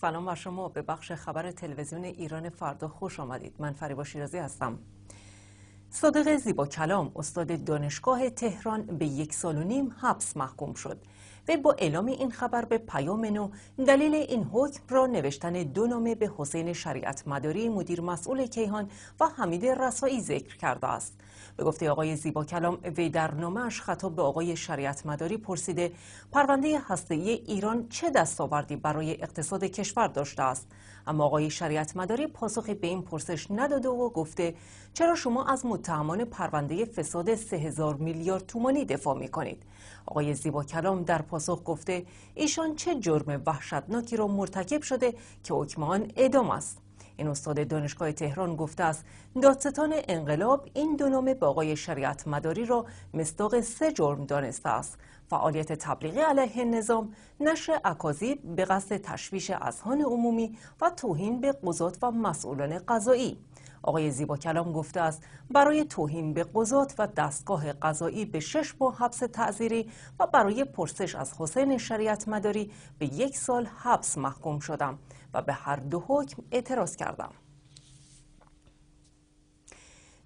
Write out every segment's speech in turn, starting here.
سلام بر شما به بخش خبر تلویزیون ایران فردا خوش آمدید من فریبا شیرازی هستم صادق زیبا کلام استاد دانشگاه تهران به یک سال و نیم حبس محکوم شد وی با اعلام این خبر به پیام نو دلیل این حکم را نوشتن دو نامه به حسین شریعت مداری مدیر مسئول کیهان و حمید رسایی ذکر کرده است به گفته آقای زیبا کلام وی در نامش خطاب به آقای شریعت مداری پرسیده پرونده هسته‌ای ایران چه دستاوردی برای اقتصاد کشور داشته است اما آقای شریعت مداری پاسخی به این پرسش نداده و گفته چرا شما از متهمان پرونده فساد 3000 میلیارد تومانی دفاع می کنید آقای زیبا کلام در پاسخ پاسخ گفته ایشان چه جرم وحشتناکی را مرتکب شده که حکم آن اعدام است این استاد دانشگاه تهران گفته است دادستان انقلاب این دو نام باقای آقای شریعت مداری را مصداق سه جرم دانسته است فعالیت تبلیغی علیه نظام نشر اکاذیب به قصد تشویش اذهان عمومی و توهین به قضات و مسئولان قضایی آقای زیبا کلام گفته است برای توهین به قضات و دستگاه قضایی به شش ماه حبس تعذیری و برای پرسش از حسین شریعت مداری به یک سال حبس محکوم شدم و به هر دو حکم اعتراض کردم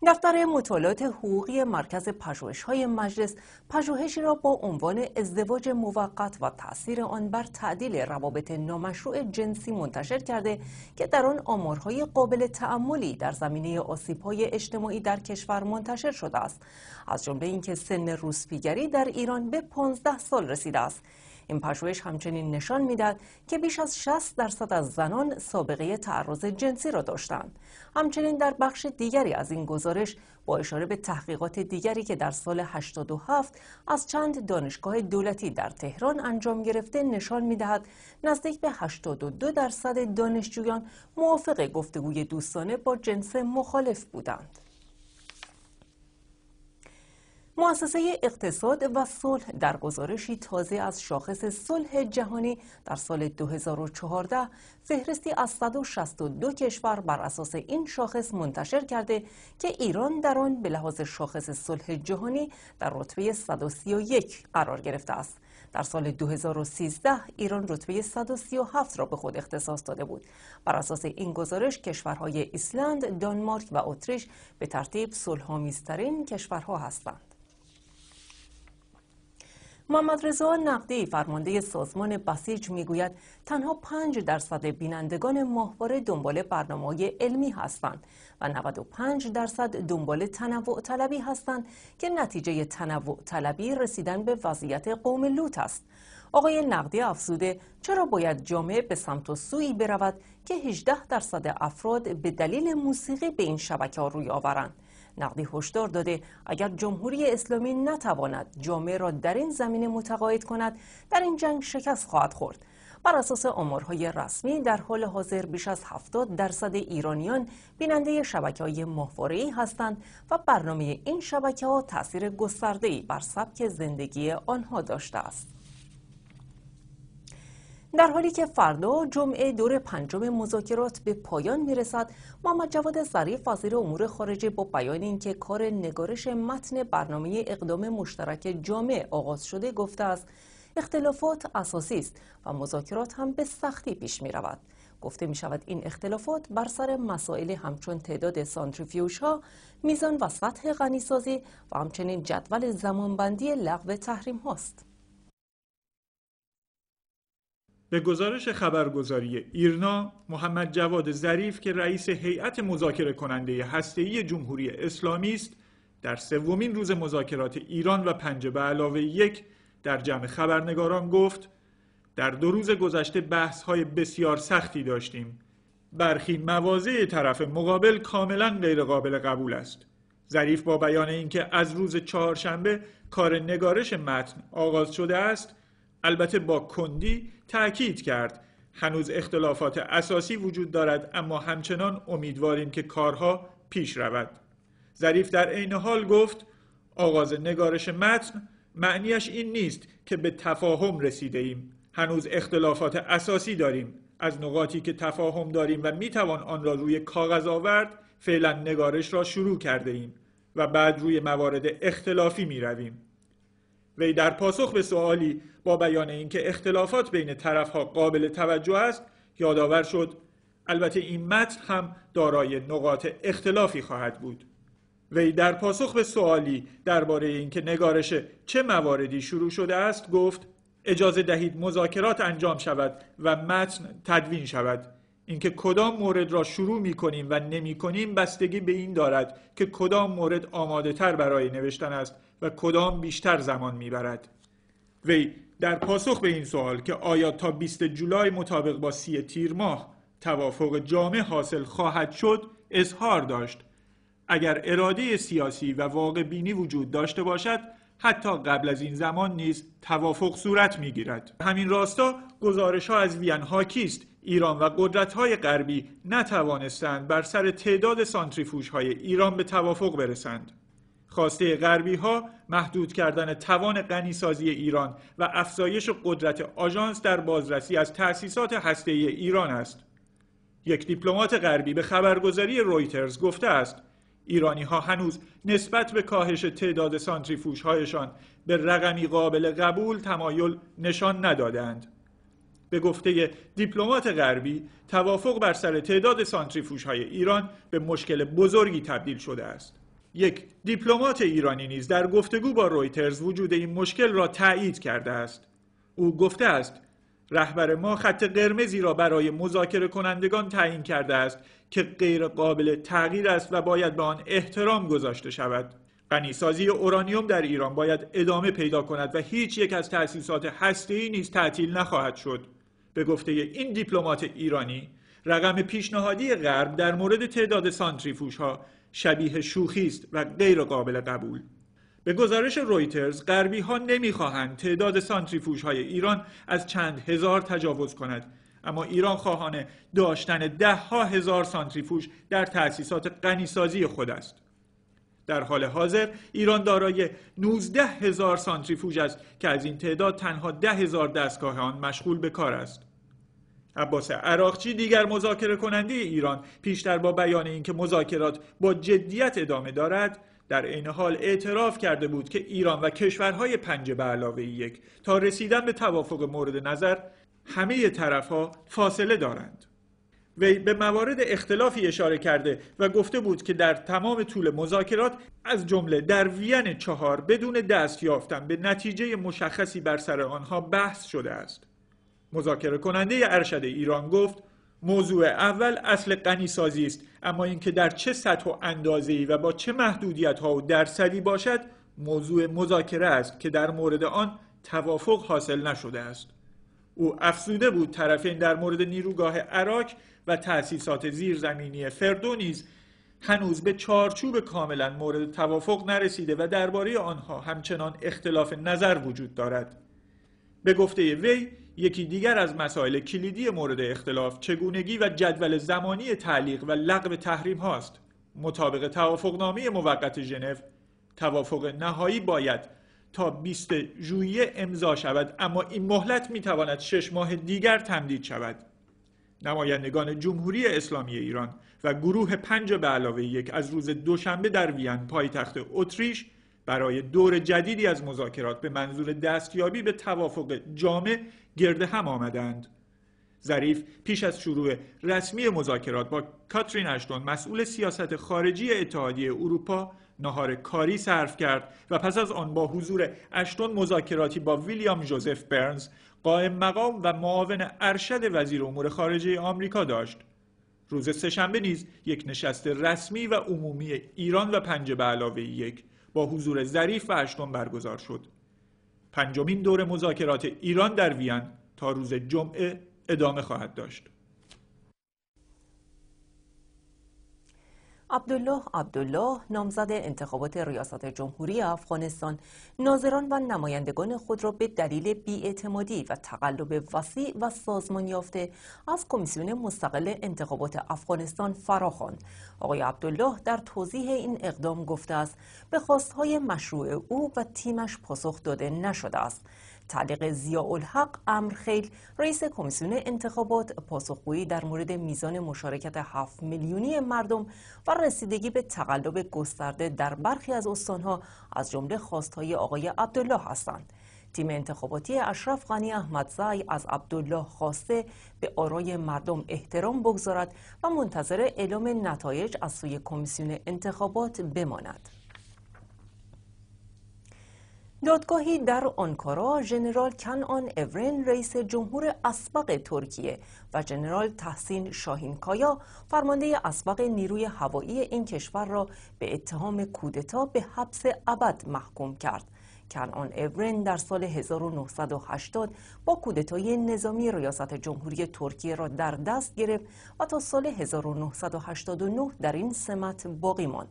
دفتر مطالعات حقوقی مرکز پژوهش های مجلس پژوهشی را با عنوان ازدواج موقت و تاثیر آن بر تعدیل روابط نامشروع جنسی منتشر کرده که در آن آمارهای قابل تعملی در زمینه آسیب های اجتماعی در کشور منتشر شده است از جمله اینکه سن روسپیگری در ایران به 15 سال رسیده است این پژوهش همچنین نشان میدهد که بیش از 60 درصد از زنان سابقه تعرض جنسی را داشتند. همچنین در بخش دیگری از این گزارش با اشاره به تحقیقات دیگری که در سال 87 از چند دانشگاه دولتی در تهران انجام گرفته نشان میدهد نزدیک به 82 درصد دانشجویان موافق گفتگوی دوستانه با جنس مخالف بودند. مؤسسه اقتصاد و صلح در گزارشی تازه از شاخص صلح جهانی در سال 2014 فهرستی از 162 کشور بر اساس این شاخص منتشر کرده که ایران در آن به لحاظ شاخص صلح جهانی در رتبه 131 قرار گرفته است. در سال 2013 ایران رتبه 137 را به خود اختصاص داده بود. بر اساس این گزارش کشورهای ایسلند، دانمارک و اتریش به ترتیب صلحآمیزترین کشورها هستند. محمد رضا نقدی فرمانده سازمان بسیج میگوید تنها 5 درصد بینندگان ماهواره دنبال برنامه علمی هستند و 95 درصد دنبال تنوع طلبی هستند که نتیجه تنوع طلبی رسیدن به وضعیت قوم لوط است. آقای نقدی افزوده چرا باید جامعه به سمت و سویی برود که 18 درصد افراد به دلیل موسیقی به این شبکه ها روی آورند نقدی هشدار داده اگر جمهوری اسلامی نتواند جامعه را در این زمینه متقاعد کند در این جنگ شکست خواهد خورد بر اساس آمارهای رسمی در حال حاضر بیش از 70 درصد ایرانیان بیننده شبکه های ای هستند و برنامه این شبکه ها تاثیر گسترده بر سبک زندگی آنها داشته است. در حالی که فردا جمعه دور پنجم مذاکرات به پایان میرسد محمد جواد ظریف وزیر امور خارجه با بیان اینکه کار نگارش متن برنامه اقدام مشترک جامع آغاز شده گفته است اختلافات اساسی است و مذاکرات هم به سختی پیش می رود. گفته می شود این اختلافات بر سر مسائل همچون تعداد سانتریفیوش ها، میزان و سطح غنیسازی و همچنین جدول زمانبندی لغو تحریم هاست. به گزارش خبرگزاری ایرنا محمد جواد ظریف که رئیس هیئت مذاکره کننده هسته‌ای جمهوری اسلامی است در سومین روز مذاکرات ایران و پنج به علاوه یک در جمع خبرنگاران گفت در دو روز گذشته بحث های بسیار سختی داشتیم برخی مواضع طرف مقابل کاملا غیرقابل قبول است ظریف با بیان اینکه از روز چهارشنبه کار نگارش متن آغاز شده است البته با کندی تاکید کرد هنوز اختلافات اساسی وجود دارد اما همچنان امیدواریم که کارها پیش رود ظریف در عین حال گفت آغاز نگارش متن معنیش این نیست که به تفاهم رسیده ایم هنوز اختلافات اساسی داریم از نقاطی که تفاهم داریم و میتوان آن را روی کاغذ آورد فعلا نگارش را شروع کرده ایم و بعد روی موارد اختلافی می رویم وی در پاسخ به سوالی با بیان اینکه اختلافات بین طرفها قابل توجه است یادآور شد البته این متن هم دارای نقاط اختلافی خواهد بود وی در پاسخ به سوالی درباره اینکه نگارش چه مواردی شروع شده است گفت اجازه دهید مذاکرات انجام شود و متن تدوین شود اینکه کدام مورد را شروع می کنیم و نمی کنیم بستگی به این دارد که کدام مورد آماده تر برای نوشتن است و کدام بیشتر زمان می برد. وی در پاسخ به این سوال که آیا تا 20 جولای مطابق با سی تیر ماه توافق جامع حاصل خواهد شد اظهار داشت اگر اراده سیاسی و واقع بینی وجود داشته باشد حتی قبل از این زمان نیز توافق صورت می گیرد. همین راستا گزارش ها از وین ها کیست؟ ایران و های غربی نتوانستند بر سر تعداد های ایران به توافق برسند. خواسته غربی ها محدود کردن توان غنیسازی ایران و افزایش قدرت آژانس در بازرسی از تأسیسات ای ایران است. یک دیپلمات غربی به خبرگزاری رویترز گفته است ایرانی ها هنوز نسبت به کاهش تعداد سانتریفوژهایشان به رقمی قابل قبول تمایل نشان ندادند. به گفته دیپلمات غربی توافق بر سر تعداد سانتریفوژهای ایران به مشکل بزرگی تبدیل شده است یک دیپلمات ایرانی نیز در گفتگو با رویترز وجود این مشکل را تایید کرده است او گفته است رهبر ما خط قرمزی را برای مذاکره کنندگان تعیین کرده است که غیر قابل تغییر است و باید به آن احترام گذاشته شود غنیسازی اورانیوم در ایران باید ادامه پیدا کند و هیچ یک از تأسیسات هسته‌ای نیز تعطیل نخواهد شد به گفته این دیپلمات ایرانی رقم پیشنهادی غرب در مورد تعداد سانتریفوش ها شبیه شوخی است و غیر قابل قبول به گزارش رویترز غربی ها نمیخواهند تعداد سانتریفوش های ایران از چند هزار تجاوز کند اما ایران خواهان داشتن ده ها هزار سانتریفوش در تأسیسات غنیسازی خود است در حال حاضر ایران دارای 19 هزار سانتریفوژ است که از این تعداد تنها 10 هزار دستگاه آن مشغول به کار است. عباس عراقچی دیگر مذاکره کننده ایران پیشتر با بیان اینکه مذاکرات با جدیت ادامه دارد در عین حال اعتراف کرده بود که ایران و کشورهای پنج به علاوه یک تا رسیدن به توافق مورد نظر همه طرفها فاصله دارند. وی به موارد اختلافی اشاره کرده و گفته بود که در تمام طول مذاکرات از جمله در وین چهار بدون دست یافتن به نتیجه مشخصی بر سر آنها بحث شده است مذاکره کننده ارشد ایران گفت موضوع اول اصل غنی سازی است اما اینکه در چه سطح و اندازه‌ای و با چه محدودیت ها و درصدی باشد موضوع مذاکره است که در مورد آن توافق حاصل نشده است او افزوده بود طرفین در مورد نیروگاه عراق و تأسیسات زیرزمینی فردو نیز هنوز به چارچوب کاملا مورد توافق نرسیده و درباره آنها همچنان اختلاف نظر وجود دارد به گفته وی یکی دیگر از مسائل کلیدی مورد اختلاف چگونگی و جدول زمانی تعلیق و لغو تحریم هاست مطابق توافقنامه موقت ژنو توافق نهایی باید تا 20 ژوئیه امضا شود اما این مهلت می تواند 6 ماه دیگر تمدید شود نمایندگان جمهوری اسلامی ایران و گروه پنج به علاوه یک از روز دوشنبه در وین پایتخت اتریش برای دور جدیدی از مذاکرات به منظور دستیابی به توافق جامع گرد هم آمدند ظریف پیش از شروع رسمی مذاکرات با کاترین اشتون مسئول سیاست خارجی اتحادیه اروپا نهار کاری صرف کرد و پس از آن با حضور اشتون مذاکراتی با ویلیام جوزف برنز قائم مقام و معاون ارشد وزیر امور خارجه آمریکا داشت روز سهشنبه نیز یک نشست رسمی و عمومی ایران و پنج به علاوه یک با حضور ظریف و اشتون برگزار شد پنجمین دور مذاکرات ایران در وین تا روز جمعه ادامه خواهد داشت عبدالله عبدالله نامزد انتخابات ریاست جمهوری افغانستان ناظران و نمایندگان خود را به دلیل بیاعتمادی و تقلب وسیع و سازمان یافته از کمیسیون مستقل انتخابات افغانستان فراخواند آقای عبدالله در توضیح این اقدام گفته است به خواستهای مشروع او و تیمش پاسخ داده نشده است تعلیق زیاءالحق امرخیل رئیس کمیسیون انتخابات پاسخگویی در مورد میزان مشارکت 7 میلیونی مردم و رسیدگی به تقلب گسترده در برخی از استانها از جمله خواستهای آقای عبدالله هستند تیم انتخاباتی اشرف غنی زای از عبدالله خواسته به آرای مردم احترام بگذارد و منتظر اعلام نتایج از سوی کمیسیون انتخابات بماند دادگاهی در آنکارا ژنرال آن اورن رئیس جمهور اسبق ترکیه و ژنرال تحسین شاهینکایا فرمانده اسبق نیروی هوایی این کشور را به اتهام کودتا به حبس ابد محکوم کرد کنان اورن در سال 1980 با کودتای نظامی ریاست جمهوری ترکیه را در دست گرفت و تا سال 1989 در این سمت باقی ماند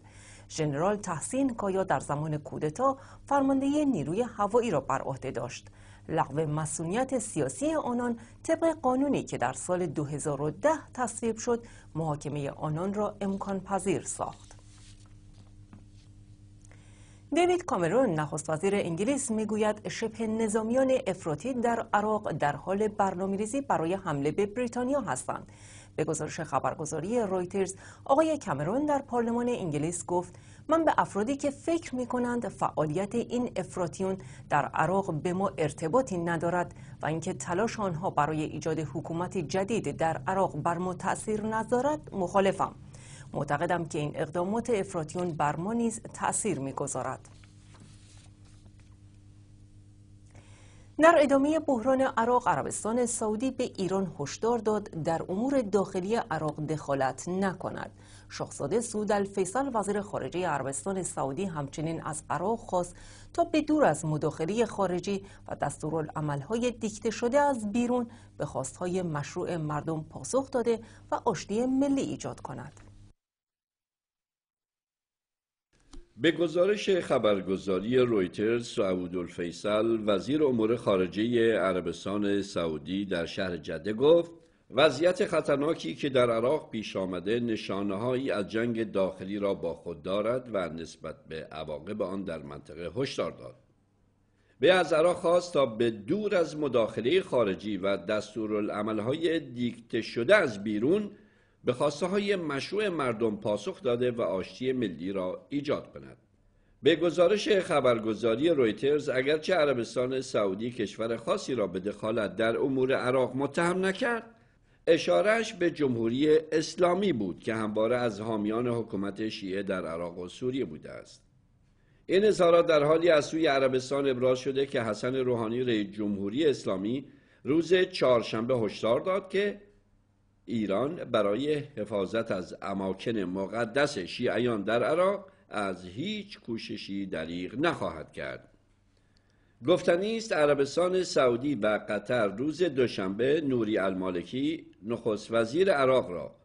ژنرال تحسین کایا در زمان کودتا فرمانده نیروی هوایی را بر عهده داشت لغو مسئولیت سیاسی آنان طبق قانونی که در سال 2010 تصویب شد محاکمه آنان را امکان پذیر ساخت دیوید کامرون نخست وزیر انگلیس میگوید شبه نظامیان افراطی در عراق در حال برنامه‌ریزی برای حمله به بریتانیا هستند به گزارش خبرگزاری رویترز آقای کمرون در پارلمان انگلیس گفت من به افرادی که فکر می کنند فعالیت این افراتیون در عراق به ما ارتباطی ندارد و اینکه تلاش آنها برای ایجاد حکومت جدید در عراق بر ما تاثیر ندارد مخالفم معتقدم که این اقدامات افراتیون بر ما نیز تاثیر میگذارد در ادامه بحران عراق عربستان سعودی به ایران هشدار داد در امور داخلی عراق دخالت نکند شاهزاده سود الفیصل وزیر خارجه عربستان سعودی همچنین از عراق خواست تا به دور از مداخله خارجی و دستورالعملهای دیکته شده از بیرون به خواستهای مشروع مردم پاسخ داده و آشتی ملی ایجاد کند به گزارش خبرگزاری رویترز سعود الفیصل وزیر امور خارجه عربستان سعودی در شهر جده گفت وضعیت خطرناکی که در عراق پیش آمده نشانههایی از جنگ داخلی را با خود دارد و نسبت به عواقب آن در منطقه هشدار داد به از عراق خواست تا به دور از مداخله خارجی و دستورالعملهای دیکته شده از بیرون به خواسته های مشروع مردم پاسخ داده و آشتی ملی را ایجاد کند. به گزارش خبرگزاری رویترز اگرچه عربستان سعودی کشور خاصی را به دخالت در امور عراق متهم نکرد اشارش به جمهوری اسلامی بود که همواره از حامیان حکومت شیعه در عراق و سوریه بوده است این اظهارات در حالی از سوی عربستان ابراز شده که حسن روحانی رئیس جمهوری اسلامی روز چهارشنبه هشدار داد که ایران برای حفاظت از اماکن مقدس شیعیان در عراق از هیچ کوششی دریغ نخواهد کرد گفتنی است عربستان سعودی و قطر روز دوشنبه نوری المالکی نخست وزیر عراق را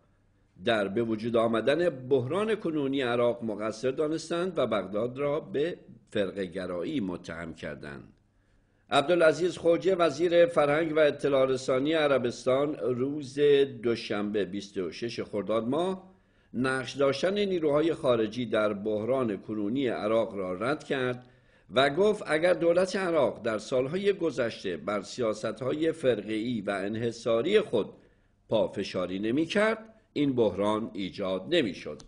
در به وجود آمدن بحران کنونی عراق مقصر دانستند و بغداد را به فرقه گرایی متهم کردند عبدالعزیز خوجه وزیر فرهنگ و اطلاع رسانی عربستان روز دوشنبه 26 خرداد ماه نقش داشتن نیروهای خارجی در بحران کنونی عراق را رد کرد و گفت اگر دولت عراق در سالهای گذشته بر سیاستهای فرقی و انحصاری خود پافشاری نمی کرد این بحران ایجاد نمی شد.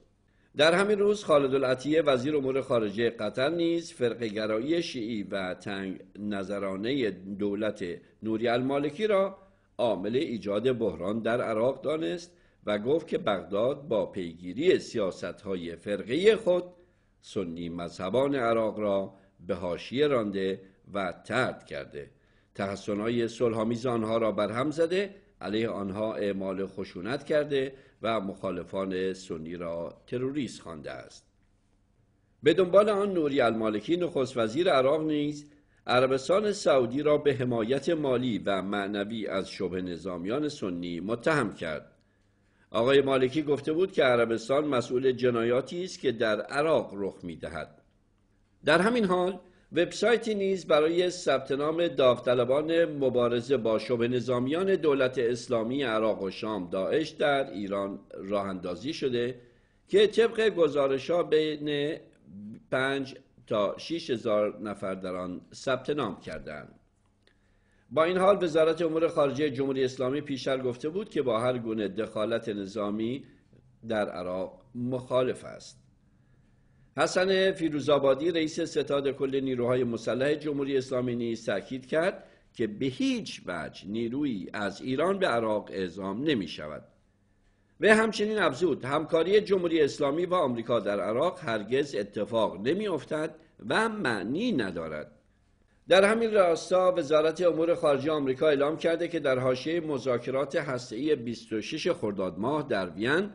در همین روز خالد العطیه وزیر امور خارجه قطر نیز فرق گرایی شیعی و تنگ نظرانه دولت نوری المالکی را عامل ایجاد بحران در عراق دانست و گفت که بغداد با پیگیری سیاست های فرقی خود سنی مذهبان عراق را به حاشیه رانده و ترد کرده تحسنهای صلحآمیز آنها را برهم زده علیه آنها اعمال خشونت کرده و مخالفان سنی را تروریست خوانده است به دنبال آن نوری المالکی نخست وزیر عراق نیز عربستان سعودی را به حمایت مالی و معنوی از شبه نظامیان سنی متهم کرد آقای مالکی گفته بود که عربستان مسئول جنایاتی است که در عراق رخ دهد. در همین حال وبسایتی نیز برای ثبت نام داوطلبان مبارزه با شبه نظامیان دولت اسلامی عراق و شام داعش در ایران راه اندازی شده که طبق گزارش ها بین 5 تا 6 هزار نفر در آن ثبت نام کردند. با این حال وزارت امور خارجه جمهوری اسلامی پیشتر گفته بود که با هر گونه دخالت نظامی در عراق مخالف است. حسن فیروزآبادی رئیس ستاد کل نیروهای مسلح جمهوری اسلامی نیز تاکید کرد که به هیچ وجه نیرویی از ایران به عراق اعزام نمی شود و همچنین افزود همکاری جمهوری اسلامی و آمریکا در عراق هرگز اتفاق نمی افتد و معنی ندارد در همین راستا وزارت امور خارجه آمریکا اعلام کرده که در حاشیه مذاکرات هسته‌ای 26 خرداد ماه در وین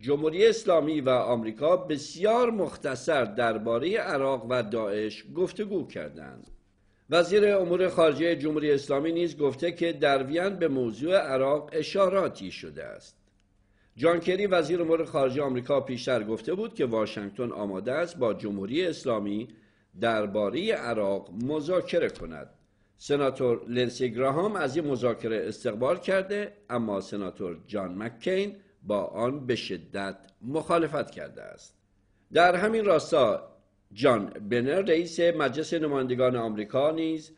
جمهوری اسلامی و آمریکا بسیار مختصر درباره عراق و داعش گفتگو کردند. وزیر امور خارجه جمهوری اسلامی نیز گفته که در وین به موضوع عراق اشاراتی شده است. جان کری وزیر امور خارجه آمریکا پیشتر گفته بود که واشنگتن آماده است با جمهوری اسلامی درباره عراق مذاکره کند. سناتور لنسی گراهام از این مذاکره استقبال کرده اما سناتور جان مککین با آن به شدت مخالفت کرده است در همین راستا جان بنر رئیس مجلس نمایندگان آمریکا نیز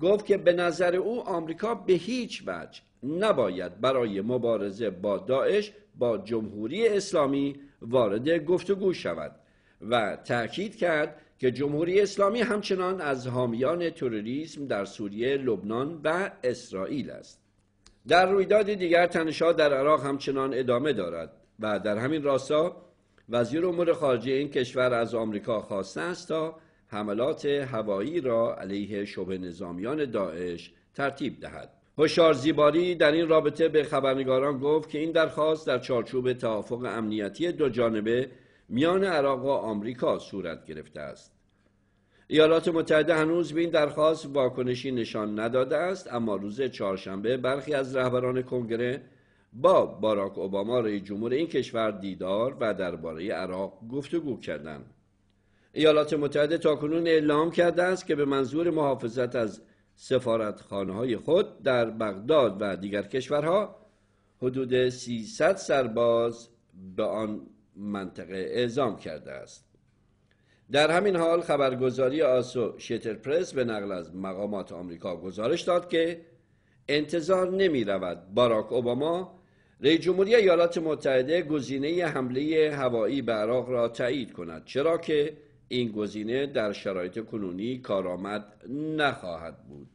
گفت که به نظر او آمریکا به هیچ وجه نباید برای مبارزه با داعش با جمهوری اسلامی وارد گفتگو شود و تاکید کرد که جمهوری اسلامی همچنان از حامیان تروریسم در سوریه، لبنان و اسرائیل است. در رویداد دیگر تنشها در عراق همچنان ادامه دارد و در همین راستا وزیر امور خارجه این کشور از آمریکا خواسته است تا حملات هوایی را علیه شبه نظامیان داعش ترتیب دهد هشار زیباری در این رابطه به خبرنگاران گفت که این درخواست در چارچوب توافق امنیتی دو جانبه میان عراق و آمریکا صورت گرفته است ایالات متحده هنوز به این درخواست واکنشی نشان نداده است اما روز چهارشنبه برخی از رهبران کنگره با باراک اوباما رئیس جمهور این کشور دیدار و درباره عراق گفتگو کردند ایالات متحده تاکنون اعلام کرده است که به منظور محافظت از خانه های خود در بغداد و دیگر کشورها حدود 300 سرباز به آن منطقه اعزام کرده است در همین حال خبرگزاری آسو پرس به نقل از مقامات آمریکا گزارش داد که انتظار نمی رود باراک اوباما رئیس جمهوری ایالات متحده گزینه حمله هوایی به عراق را تایید کند چرا که این گزینه در شرایط کنونی کارآمد نخواهد بود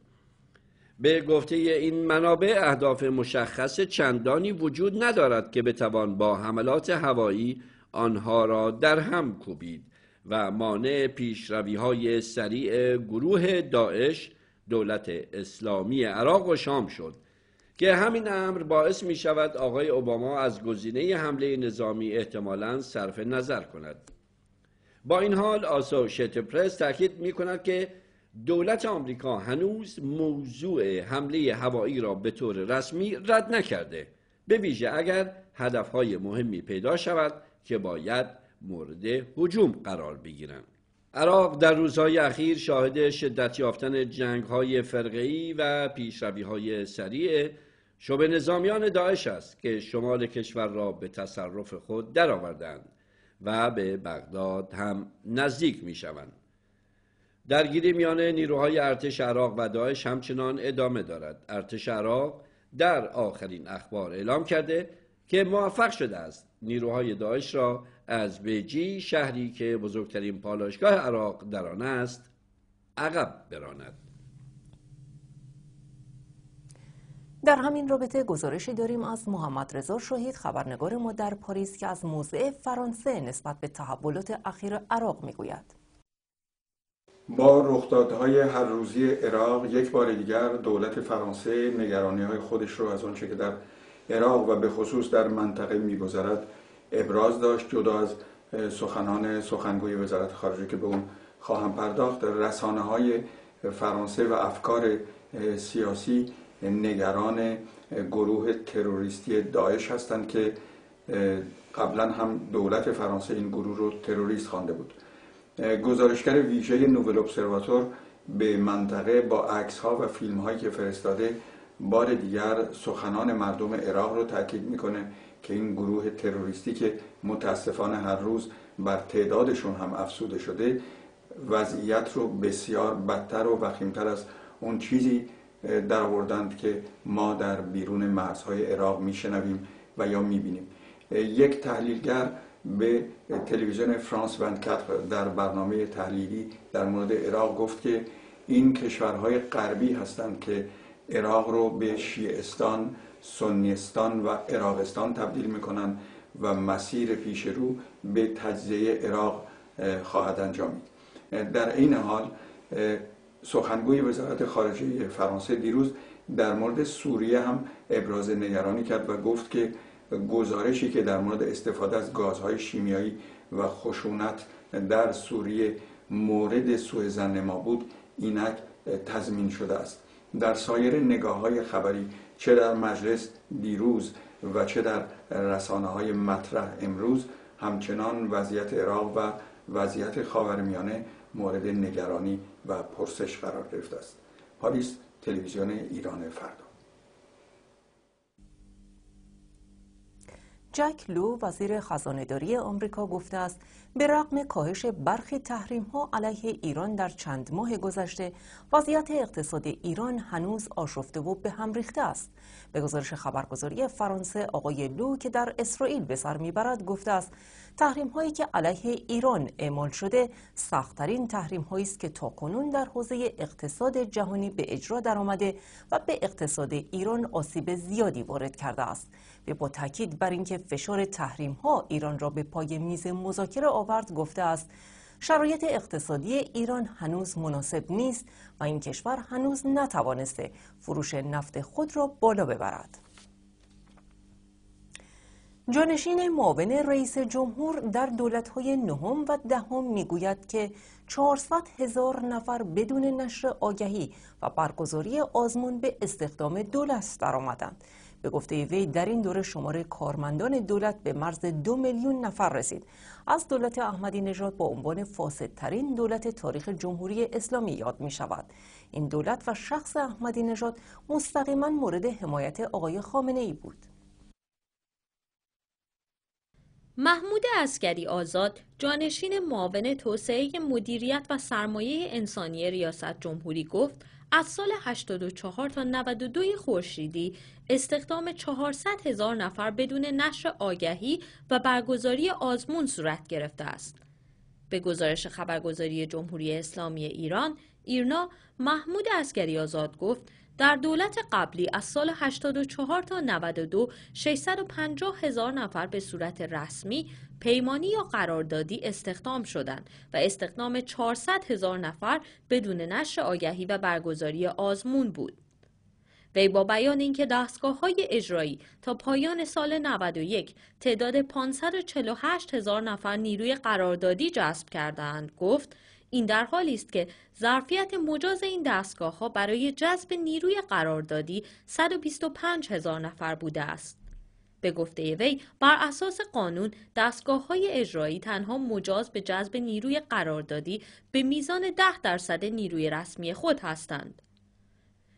به گفته این منابع اهداف مشخص چندانی وجود ندارد که بتوان با حملات هوایی آنها را در هم کوبید و مانع پیشروی های سریع گروه داعش دولت اسلامی عراق و شام شد که همین امر باعث می شود آقای اوباما از گزینه حمله نظامی احتمالا صرف نظر کند با این حال آسوشیت پرس تاکید می کند که دولت آمریکا هنوز موضوع حمله هوایی را به طور رسمی رد نکرده به ویژه اگر هدفهای مهمی پیدا شود که باید مورد هجوم قرار بگیرند عراق در روزهای اخیر شاهد شدت یافتن های فرقی و های سریع شبه نظامیان داعش است که شمال کشور را به تصرف خود درآوردند و به بغداد هم نزدیک می شوند. درگیری میان نیروهای ارتش عراق و داعش همچنان ادامه دارد. ارتش عراق در آخرین اخبار اعلام کرده که موفق شده است نیروهای داعش را از بجی شهری که بزرگترین پالایشگاه عراق در آن است عقب براند در همین رابطه گزارشی داریم از محمد رضا شهید خبرنگار ما در پاریس که از موضع فرانسه نسبت به تحولات اخیر عراق میگوید با رخدادهای هر روزی عراق یک بار دیگر دولت فرانسه نگرانی های خودش رو از آنچه که در عراق و به خصوص در منطقه میگذرد ابراز داشت جدا از سخنان سخنگوی وزارت خارجه که به اون خواهم پرداخت رسانه های فرانسه و افکار سیاسی نگران گروه تروریستی داعش هستند که قبلا هم دولت فرانسه این گروه رو تروریست خوانده بود گزارشگر ویژه نوبل ابسرواتور به منطقه با عکس ها و فیلم هایی که فرستاده بار دیگر سخنان مردم عراق رو تاکید میکنه که این گروه تروریستی که متاسفانه هر روز بر تعدادشون هم افسوده شده وضعیت رو بسیار بدتر و وخیمتر از اون چیزی در که ما در بیرون مرزهای عراق میشنویم و یا میبینیم یک تحلیلگر به تلویزیون فرانس 24 در برنامه تحلیلی در مورد عراق گفت که این کشورهای غربی هستند که عراق رو به شیعستان سنیستان و عراقستان تبدیل میکنند و مسیر پیش رو به تجزیه عراق خواهد انجامید در این حال سخنگوی وزارت خارجه فرانسه دیروز در مورد سوریه هم ابراز نگرانی کرد و گفت که گزارشی که در مورد استفاده از گازهای شیمیایی و خشونت در سوریه مورد سوء زن ما بود اینک تضمین شده است در سایر نگاه های خبری چه در مجلس دیروز و چه در رسانه های مطرح امروز همچنان وضعیت عراق و وضعیت خاورمیانه مورد نگرانی و پرسش قرار گرفته است پاریس تلویزیون ایران فردا جک لو وزیر داری آمریکا گفته است به رغم کاهش برخی تحریم ها علیه ایران در چند ماه گذشته وضعیت اقتصاد ایران هنوز آشفته و به هم ریخته است به گزارش خبرگزاری فرانسه آقای لو که در اسرائیل به سر میبرد گفته است تحریم هایی که علیه ایران اعمال شده سختترین تحریم هایی است که تاکنون در حوزه اقتصاد جهانی به اجرا درآمده و به اقتصاد ایران آسیب زیادی وارد کرده است با تاکید بر اینکه فشار تحریم ها ایران را به پای میز مذاکره آورد گفته است شرایط اقتصادی ایران هنوز مناسب نیست و این کشور هنوز نتوانسته فروش نفت خود را بالا ببرد. جانشین معاون رئیس جمهور در های نهم و دهم میگوید که 400 هزار نفر بدون نشر آگهی و برگزاری آزمون به استخدام دولت درآمدند. به گفته وی در این دوره شماره کارمندان دولت به مرز دو میلیون نفر رسید از دولت احمدی نژاد با عنوان فاسدترین دولت تاریخ جمهوری اسلامی یاد می شود این دولت و شخص احمدی نژاد مستقیما مورد حمایت آقای خامنه ای بود محمود اسکری آزاد جانشین معاون توسعه مدیریت و سرمایه انسانی ریاست جمهوری گفت از سال 84 تا 92 خورشیدی استخدام 400 هزار نفر بدون نشر آگهی و برگزاری آزمون صورت گرفته است. به گزارش خبرگزاری جمهوری اسلامی ایران، ایرنا محمود اسکری آزاد گفت در دولت قبلی از سال 84 تا 92 650 هزار نفر به صورت رسمی پیمانی یا قراردادی استخدام شدند و استخدام 400 هزار نفر بدون نش آگهی و برگزاری آزمون بود. وی با بیان اینکه دستگاه های اجرایی تا پایان سال 91 تعداد 548 هزار نفر نیروی قراردادی جذب کردند گفت این در حالی است که ظرفیت مجاز این دستگاه ها برای جذب نیروی قراردادی 125 هزار نفر بوده است. به گفته وی بر اساس قانون دستگاه های اجرایی تنها مجاز به جذب نیروی قراردادی به میزان 10 درصد نیروی رسمی خود هستند.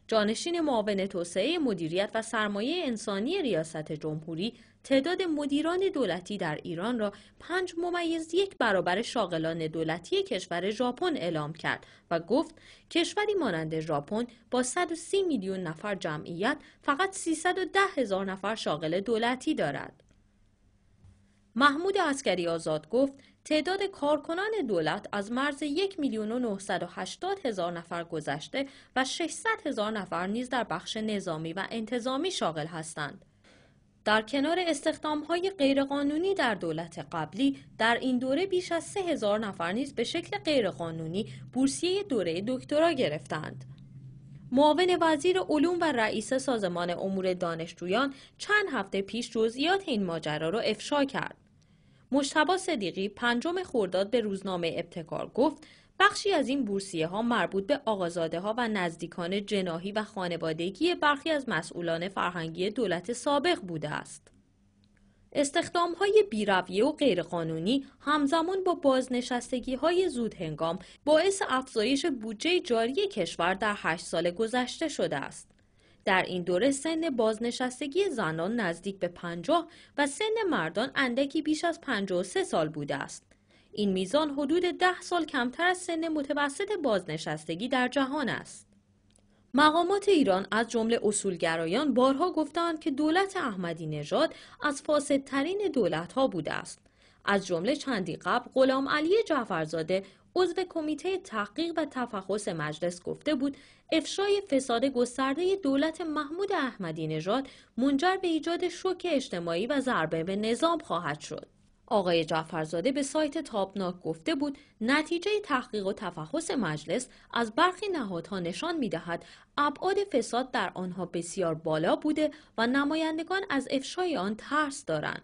جانشین معاون توسعه مدیریت و سرمایه انسانی ریاست جمهوری تعداد مدیران دولتی در ایران را پنج ممیز یک برابر شاغلان دولتی کشور ژاپن اعلام کرد و گفت کشوری مانند ژاپن با 130 میلیون نفر جمعیت فقط 310 هزار نفر شاغل دولتی دارد. محمود عسکری آزاد گفت تعداد کارکنان دولت از مرز 1 میلیون و هزار نفر گذشته و 600 هزار نفر نیز در بخش نظامی و انتظامی شاغل هستند. در کنار های غیرقانونی در دولت قبلی در این دوره بیش از سه هزار نفر نیز به شکل غیرقانونی بورسیه دوره دکترا گرفتند معاون وزیر علوم و رئیس سازمان امور دانشجویان چند هفته پیش جزئیات این ماجرا را افشا کرد مشتبا صدیقی پنجم خورداد به روزنامه ابتکار گفت بخشی از این بورسیه ها مربوط به آقازاده ها و نزدیکان جناهی و خانوادگی برخی از مسئولان فرهنگی دولت سابق بوده است. استخدام های بیرویه و غیرقانونی همزمان با بازنشستگی های زود هنگام باعث افزایش بودجه جاری کشور در هشت سال گذشته شده است. در این دوره سن بازنشستگی زنان نزدیک به 50 و سن مردان اندکی بیش از 53 سال بوده است. این میزان حدود ده سال کمتر از سن متوسط بازنشستگی در جهان است. مقامات ایران از جمله اصولگرایان بارها گفتند که دولت احمدی نژاد از فاسدترین ها بوده است. از جمله چندی قبل غلام علی جعفرزاده عضو کمیته تحقیق و تفخص مجلس گفته بود افشای فساد گسترده دولت محمود احمدی نژاد منجر به ایجاد شوک اجتماعی و ضربه به نظام خواهد شد. آقای جعفرزاده به سایت تابناک گفته بود نتیجه تحقیق و تفحص مجلس از برخی نهادها نشان میدهد ابعاد فساد در آنها بسیار بالا بوده و نمایندگان از افشای آن ترس دارند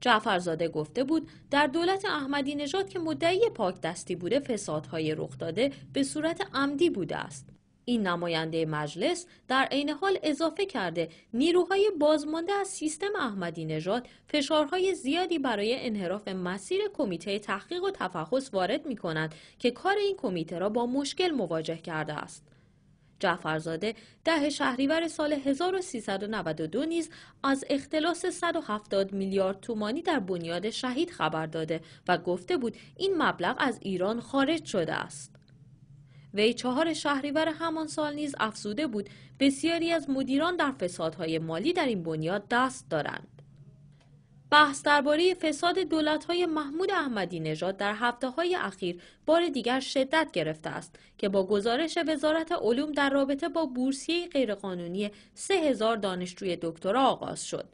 جعفرزاده گفته بود در دولت احمدی نژاد که مدعی پاک دستی بوده فسادهای رخ داده به صورت عمدی بوده است این نماینده مجلس در عین حال اضافه کرده نیروهای بازمانده از سیستم احمدی نژاد فشارهای زیادی برای انحراف مسیر کمیته تحقیق و تفحص وارد می کند که کار این کمیته را با مشکل مواجه کرده است. جعفرزاده ده شهریور سال 1392 نیز از اختلاس 170 میلیارد تومانی در بنیاد شهید خبر داده و گفته بود این مبلغ از ایران خارج شده است. وی چهار شهریور همان سال نیز افزوده بود بسیاری از مدیران در فسادهای مالی در این بنیاد دست دارند بحث درباره فساد های محمود احمدی نژاد در هفته های اخیر بار دیگر شدت گرفته است که با گزارش وزارت علوم در رابطه با بورسیه غیرقانونی 3000 دانشجوی دکترا آغاز شد.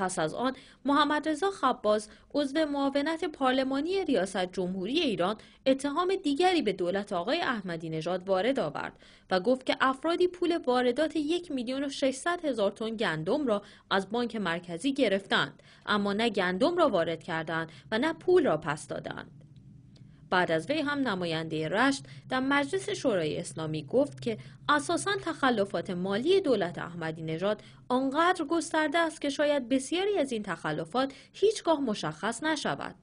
پس از آن محمد رضا خباز عضو معاونت پارلمانی ریاست جمهوری ایران اتهام دیگری به دولت آقای احمدی نژاد وارد آورد و گفت که افرادی پول واردات یک میلیون و ششصد هزار تن گندم را از بانک مرکزی گرفتند اما نه گندم را وارد کردند و نه پول را پس دادند بعد از وی هم نماینده رشت در مجلس شورای اسلامی گفت که اساسا تخلفات مالی دولت احمدی نژاد آنقدر گسترده است که شاید بسیاری از این تخلفات هیچگاه مشخص نشود.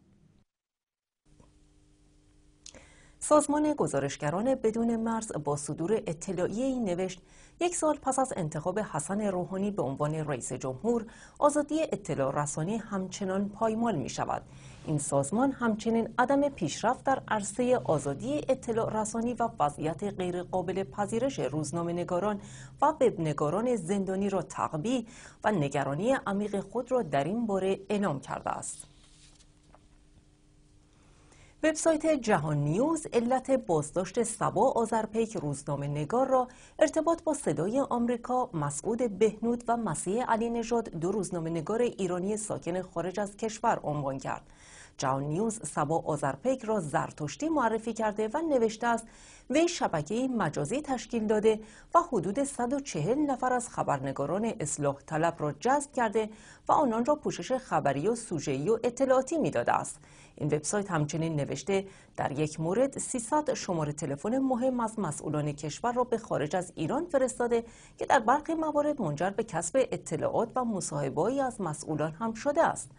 سازمان گزارشگران بدون مرز با صدور اطلاعیه نوشت یک سال پس از انتخاب حسن روحانی به عنوان رئیس جمهور آزادی اطلاع رسانی همچنان پایمال می شود این سازمان همچنین عدم پیشرفت در عرصه آزادی اطلاع رسانی و وضعیت غیرقابل پذیرش روزنامه نگاران و وبنگاران زندانی را تقبی و نگرانی عمیق خود را در این باره اعلام کرده است. وبسایت جهان نیوز علت بازداشت سبا آذرپیک روزنامه نگار را ارتباط با صدای آمریکا مسعود بهنود و مسیح علی نژاد دو روزنامه نگار ایرانی ساکن خارج از کشور عنوان کرد جان نیوز سبا آذرپیک را زرتشتی معرفی کرده و نوشته است وی شبکه مجازی تشکیل داده و حدود 140 نفر از خبرنگاران اصلاح طلب را جذب کرده و آنان را پوشش خبری و سوژه‌ای و اطلاعاتی میداده است این وبسایت همچنین نوشته در یک مورد 300 شماره تلفن مهم از مسئولان کشور را به خارج از ایران فرستاده که در برخی موارد منجر به کسب اطلاعات و مصاحبه‌ای از مسئولان هم شده است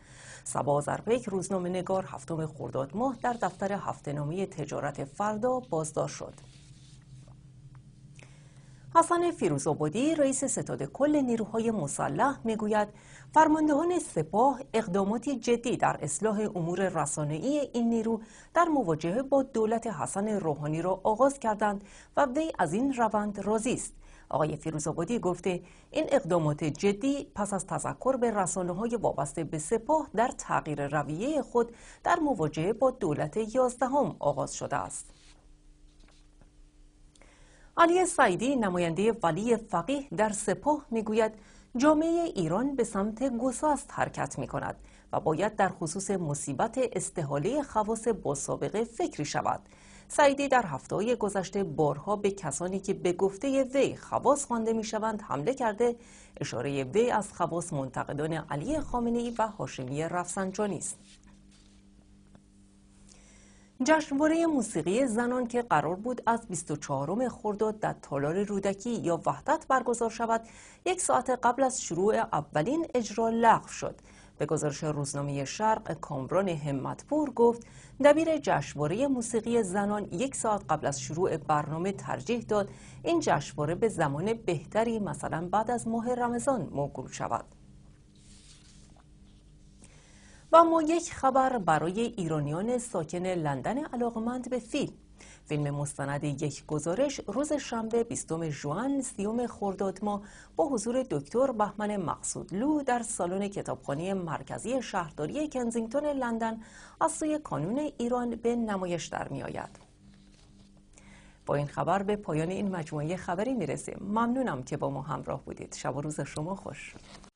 سبا زربیک روزنامه نگار هفتم خرداد ماه در دفتر نامی تجارت فردا بازدار شد. حسن فیروز رئیس ستاد کل نیروهای مسلح میگوید فرماندهان سپاه اقداماتی جدی در اصلاح امور رسانه‌ای این نیرو در مواجهه با دولت حسن روحانی را آغاز کردند و وی از این روند راضی است آقای فیروز آبادی گفته این اقدامات جدی پس از تذکر به رسانه های وابسته به سپاه در تغییر رویه خود در مواجهه با دولت یازدهم آغاز شده است. علی سعیدی نماینده ولی فقیه در سپاه میگوید جامعه ایران به سمت گسست حرکت می کند و باید در خصوص مصیبت استحاله خواص با سابقه فکری شود سعیدی در هفته گذشته بارها به کسانی که به گفته وی خواص خوانده میشوند حمله کرده اشاره وی از خواص منتقدان علی خامنه‌ای و هاشمی رفسنجانی است جشنواره موسیقی زنان که قرار بود از 24 خرداد در تالار رودکی یا وحدت برگزار شود یک ساعت قبل از شروع اولین اجرا لغو شد به گزارش روزنامه شرق کامران همتپور گفت دبیر جشنواره موسیقی زنان یک ساعت قبل از شروع برنامه ترجیح داد این جشنواره به زمان بهتری مثلا بعد از ماه رمضان موکول شود و ما یک خبر برای ایرانیان ساکن لندن علاقمند به فیلم فیلم مستند یک گزارش روز شنبه 20 ژوئن سیوم خرداد ما با حضور دکتر بهمن لو در سالن کتابخانه مرکزی شهرداری کنزینگتون لندن از سوی کانون ایران به نمایش در می آید. با این خبر به پایان این مجموعه خبری میرسیم ممنونم که با ما همراه بودید شب و روز شما خوش